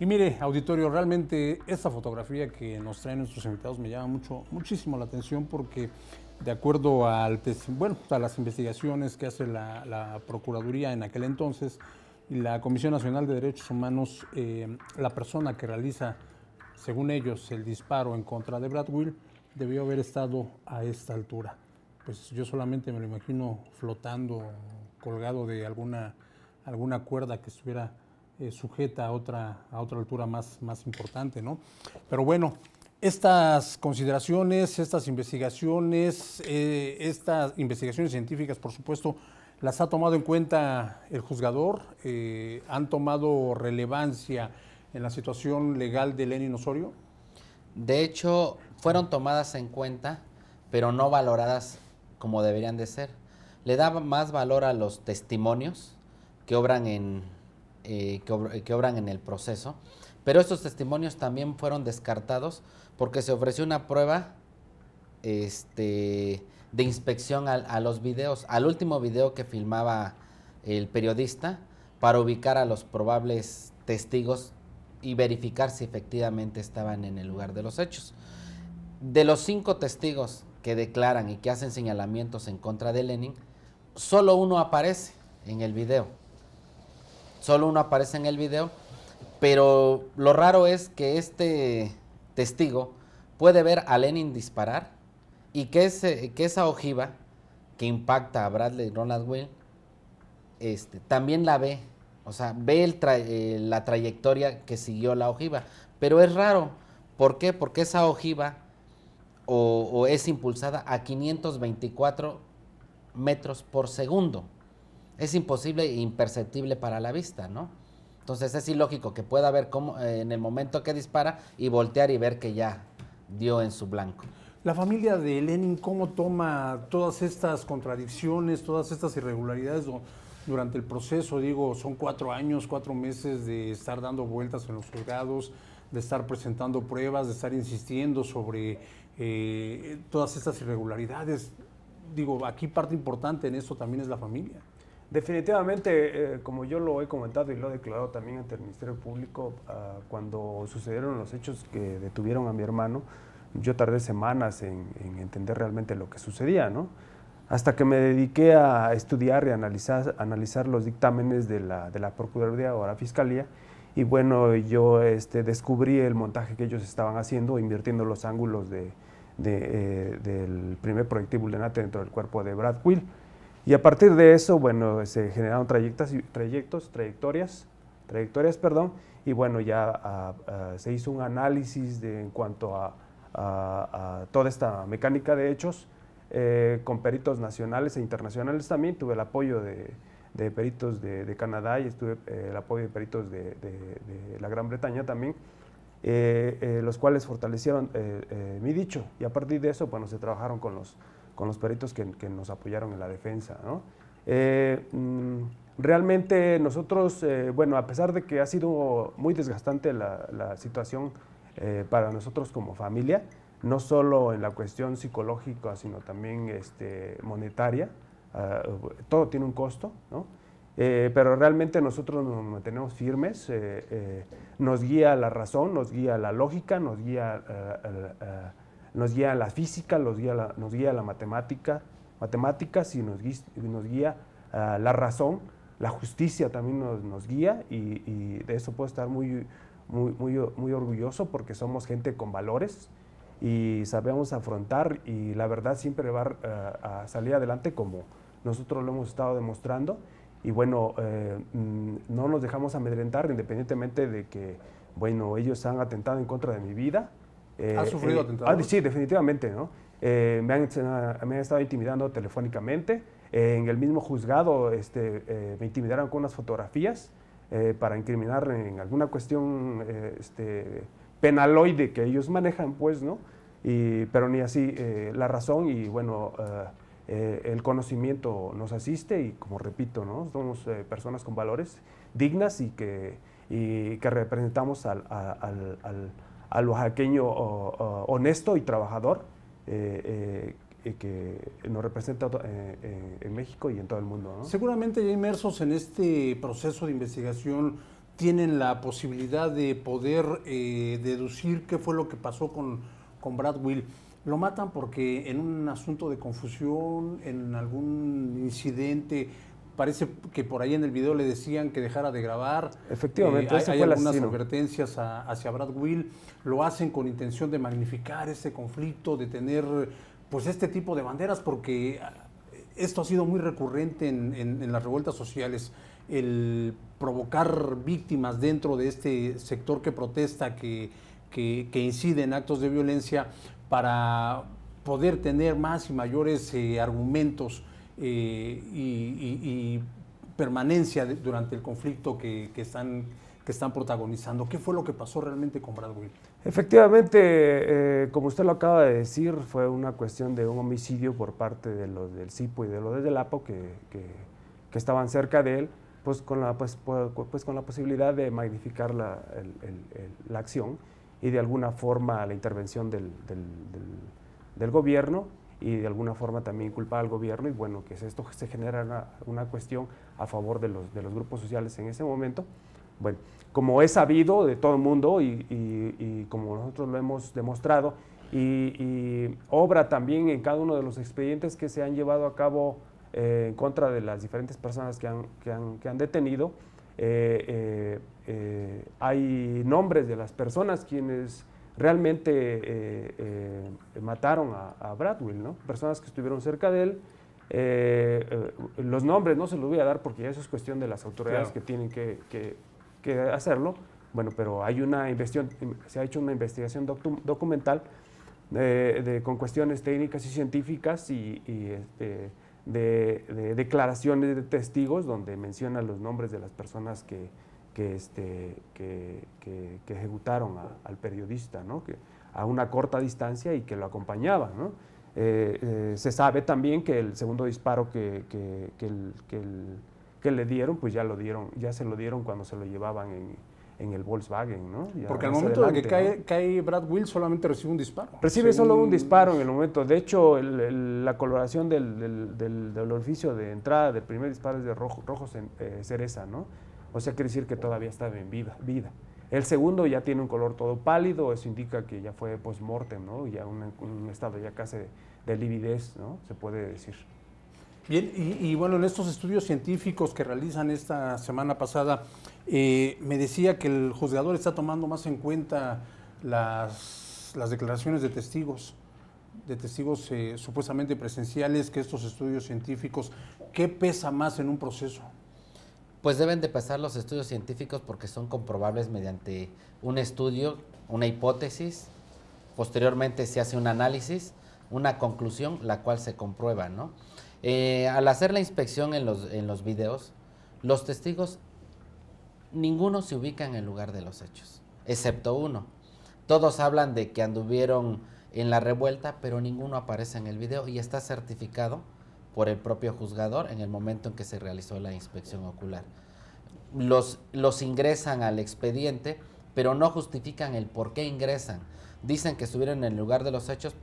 Y mire, auditorio, realmente esta fotografía que nos traen nuestros invitados me llama mucho, muchísimo la atención porque de acuerdo al, bueno, a las investigaciones que hace la, Procuraduría en aquel entonces y la Comisión Nacional de Derechos Humanos, eh, la persona que realiza, según ellos, el disparo en contra de Bradwell debió haber estado a esta altura. Pues yo solamente me lo imagino flotando, colgado de alguna, alguna cuerda que estuviera eh, sujeta a otra, a otra altura más, más importante, ¿no? Pero bueno, estas consideraciones, estas investigaciones, eh, estas investigaciones científicas, por supuesto, las ha tomado en cuenta el juzgador, eh, han tomado relevancia en la situación legal de Lenin Osorio. De hecho, fueron tomadas en cuenta, pero no valoradas como deberían de ser. Le da más valor a los testimonios que obran en eh, que, obran en el proceso. Pero estos testimonios también fueron descartados porque se ofreció una prueba este, de inspección a los videos, al último video que filmaba el periodista para ubicar a los probables testigos y verificar si efectivamente estaban en el lugar de los hechos. De los cinco testigos que declaran y que hacen señalamientos en contra de Lenin, solo uno aparece en el video. Solo uno aparece en el video, pero lo raro es que este testigo puede ver a Lenin disparar y que, que esa ojiva que impacta a Bradley Ronald Will este, también la ve, o sea, ve eh, la trayectoria que siguió la ojiva. Pero es raro, ¿por qué? Porque esa ojiva o es impulsada a 524 metros por segundo es imposible e imperceptible para la vista, ¿no? Entonces es ilógico que pueda ver cómo, eh, en el momento que dispara y voltear y ver que ya dio en su blanco. La familia de Lenin, ¿cómo toma todas estas contradicciones, todas estas irregularidades durante el proceso? Digo, son cuatro años, cuatro meses de estar dando vueltas en los juzgados, de estar presentando pruebas, de estar insistiendo sobre eh, todas estas irregularidades. Digo, aquí parte importante en esto también es la familia. Definitivamente, eh, como yo lo he comentado y lo he declarado también ante el Ministerio Público, ah, cuando sucedieron los hechos que detuvieron a mi hermano, yo tardé semanas en, entender realmente lo que sucedía, ¿no? Hasta que me dediqué a estudiar y analizar, los dictámenes de la, Procuraduría o la Fiscalía, y bueno, yo este, descubrí el montaje que ellos estaban haciendo, invirtiendo los ángulos eh, del primer proyectil vulnerante dentro del cuerpo de Brad Will. Y a partir de eso, bueno, se generaron trayectas, trayectos, trayectorias, trayectorias, perdón, y bueno, ya ah, ah, se hizo un análisis de, en cuanto a, toda esta mecánica de hechos eh, con peritos nacionales e internacionales también. Tuve el apoyo de, peritos de, Canadá y estuve eh, el apoyo de peritos de, la Gran Bretaña también, eh, los cuales fortalecieron mi dicho. Y a partir de eso, bueno, se trabajaron con los con los peritos que, nos apoyaron en la defensa. Eh, mm, realmente nosotros, eh, bueno, a pesar de que ha sido muy desgastante la, situación eh, para nosotros como familia, no solo en la cuestión psicológica, sino también este, monetaria, ah, todo tiene un costo, pero realmente nosotros nos mantenemos firmes, nos guía la razón, nos guía la lógica, nos guía nos guía la física, nos guía la, matemática, matemáticas y nos, guía, la razón, la justicia también nos, guía y, de eso puedo estar muy, muy, orgulloso porque somos gente con valores y sabemos afrontar y la verdad siempre va eh, a salir adelante como nosotros lo hemos estado demostrando y bueno, eh, mm, no nos dejamos amedrentar independientemente de que, bueno, ellos han atentado en contra de mi vida, ¿Ha eh, sufrido eh, atentados? Ah, sí, definitivamente, ¿no? Eh, me, han, ah, me, estado intimidando telefónicamente. en el mismo juzgado este, me intimidaron con unas fotografías para incriminar en alguna cuestión este, penaloide que ellos manejan, pues, ¿no? Y, pero ni así la razón y, bueno, el conocimiento nos asiste y, como repito, ¿no? Somos personas con valores dignas y que, que representamos al al oaxaqueño honesto y trabajador eh, eh, que nos representa eh, en México y en todo el mundo. Seguramente ya inmersos en este proceso de investigación tienen la posibilidad de poder deducir qué fue lo que pasó con, con Brad Will. Lo matan porque en un asunto de confusión, en algún incidente, Parece que por ahí en el video le decían que dejara de grabar. Efectivamente, eh, hay, algunas advertencias hacia Brad Will. Lo hacen con intención de magnificar ese conflicto, de tener pues este tipo de banderas, porque eh, esto ha sido muy recurrente en, las revueltas sociales el provocar víctimas dentro de este sector que protesta, que, que, incide en actos de violencia, para poder tener más y mayores eh, argumentos eh, y, permanencia durante el conflicto que, están, que están protagonizando. ¿Qué fue lo que pasó realmente con Bradwell? Efectivamente, eh, como usted lo acaba de decir, fue una cuestión de un homicidio por parte de los del CIPO y de los del APO que, que, estaban cerca de él, pues con la, pues, pues con la posibilidad de magnificar la, la acción y de alguna forma la intervención del, del gobierno y de alguna forma también culpa al gobierno y bueno, que es esto que se genera una, cuestión a favor de los, de los grupos sociales en ese momento. Bueno, como es sabido de todo el mundo y, y, como nosotros lo hemos demostrado, y, obra también en cada uno de los expedientes que se han llevado a cabo eh, en contra de las diferentes personas que han, que han, que han detenido. Eh, eh, hay nombres de las personas quienes realmente eh, eh, mataron a, Bradwell, ¿no? Personas que estuvieron cerca de él. Eh, los nombres no se los voy a dar porque eso es cuestión de las autoridades que tienen que, que, hacerlo. Bueno, pero hay una investigación, se ha hecho una investigación documental de, con cuestiones técnicas y científicas y, este, de, de declaraciones de testigos donde menciona los nombres de las personas que, que, este, que, ejecutaron al periodista, ¿no? que, a una corta distancia y que lo acompañaban. ¿no? Eh, eh, se sabe también que el segundo disparo que, que, le dieron, pues ya lo dieron, ya se lo dieron cuando se lo llevaban en, el Volkswagen, ¿no? Porque al momento en de que cae, Brad Will solamente recibe un disparo. Recibe solo un disparo en el momento. De hecho, la coloración del, orificio de entrada del primer disparo es de rojo, eh, cereza, ¿no? O sea, quiere decir que todavía está en vida. vida. El segundo ya tiene un color todo pálido, eso indica que ya fue post-mortem, ¿no? ya un, estado ya casi de, lividez, ¿no? se puede decir. Bien, y, bueno, en estos estudios científicos que realizan esta semana pasada, eh, me decía que el juzgador está tomando más en cuenta las, declaraciones de testigos, de testigos eh, supuestamente presenciales, que estos estudios científicos. ¿Qué pesa más en un proceso? pues deben de pasar los estudios científicos porque son comprobables mediante un estudio, una hipótesis, posteriormente se hace un análisis, una conclusión, la cual se comprueba, ¿no? Eh, al hacer la inspección en los, en los videos, los testigos, ninguno se ubica en el lugar de los hechos, excepto uno. Todos hablan de que anduvieron en la revuelta, pero ninguno aparece en el video y está certificado por el propio juzgador en el momento en que se realizó la inspección ocular. Los, los ingresan al expediente, pero no justifican el por qué ingresan. Dicen que estuvieron en el lugar de los hechos,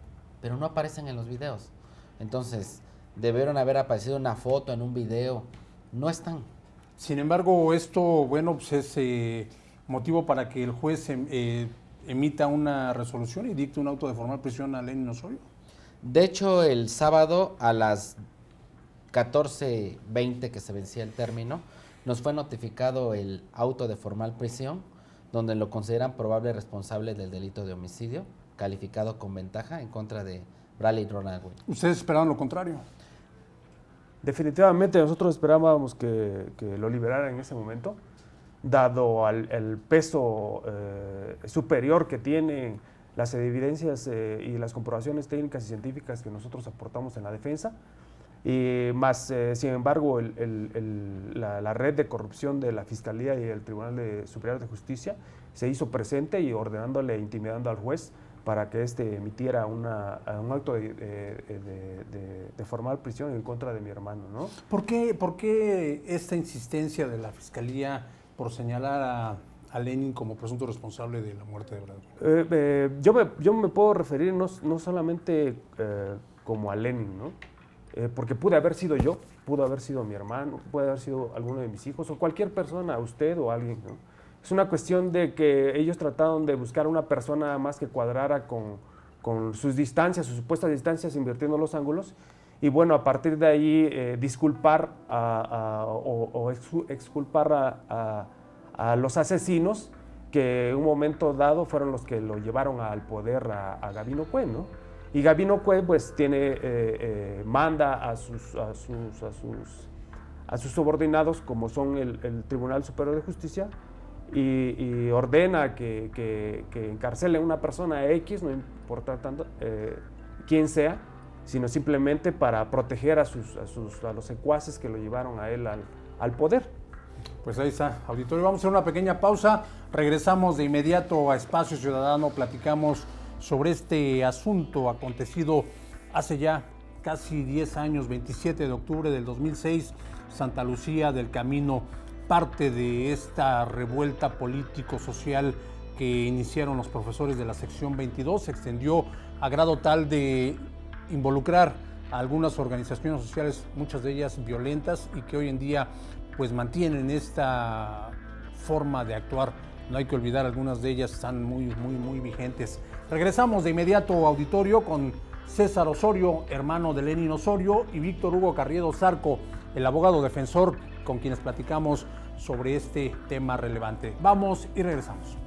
pero no aparecen en los videos. Entonces, debieron haber aparecido una foto, en un video. No están. Sin embargo, esto, bueno, pues es eh, motivo para que el juez em, eh, emita una resolución y dicte un auto de formal prisión a Lenin Osorio. De hecho, el sábado a las 14.20 que se vencía el término, nos fue notificado el auto de formal prisión, donde lo consideran probable responsable del delito de homicidio, calificado con ventaja en contra de Bradley Ronald. ¿Ustedes esperaban lo contrario? Definitivamente nosotros esperábamos que, lo liberaran en ese momento, dado al, el peso eh, superior que tienen las evidencias eh, y las comprobaciones técnicas y científicas que nosotros aportamos en la defensa. Y más, eh, sin embargo, la, red de corrupción de la Fiscalía y el Tribunal Superior de Justicia se hizo presente y ordenándole, intimidando al juez para que éste emitiera un acto eh, eh, de, formal prisión en contra de mi hermano. ¿no? ¿Por, qué, esta insistencia de la Fiscalía por señalar a, Lenin como presunto responsable de la muerte de Brad yo, me, yo me puedo referir no, solamente como a Lenin, ¿no? Eh, porque pude haber sido yo, pudo haber sido mi hermano, puede haber sido alguno de mis hijos o cualquier persona, usted o alguien. ¿no? Es una cuestión de que ellos trataron de buscar una persona más que cuadrara con, con sus distancias, sus supuestas distancias, invirtiendo los ángulos. Y bueno, a partir de ahí eh, disculpar a, o, exculpar a, a, los asesinos que en un momento dado fueron los que lo llevaron al poder a, Gabino Cuen, ¿no? Y Gabino Cue pues tiene, eh, eh, manda a sus, sus, a sus, subordinados, como son el, Tribunal Superior de Justicia, y, ordena que, que, encarcele a una persona X, no importa tanto eh, quién sea, sino simplemente para proteger a, sus, los secuaces que lo llevaron a él al, al poder. Pues ahí está, auditorio. Vamos a hacer una pequeña pausa. Regresamos de inmediato a Espacio Ciudadano. Platicamos sobre este asunto acontecido hace ya casi 10 años, 27 de octubre del 2006, Santa Lucía del Camino, parte de esta revuelta político-social que iniciaron los profesores de la sección 22, se extendió a grado tal de involucrar a algunas organizaciones sociales, muchas de ellas violentas y que hoy en día pues mantienen esta forma de actuar. No hay que olvidar, algunas de ellas están muy, muy, muy vigentes. Regresamos de inmediato auditorio con César Osorio, hermano de Lenin Osorio, y Víctor Hugo Carriedo Zarco, el abogado defensor con quienes platicamos sobre este tema relevante. Vamos y regresamos.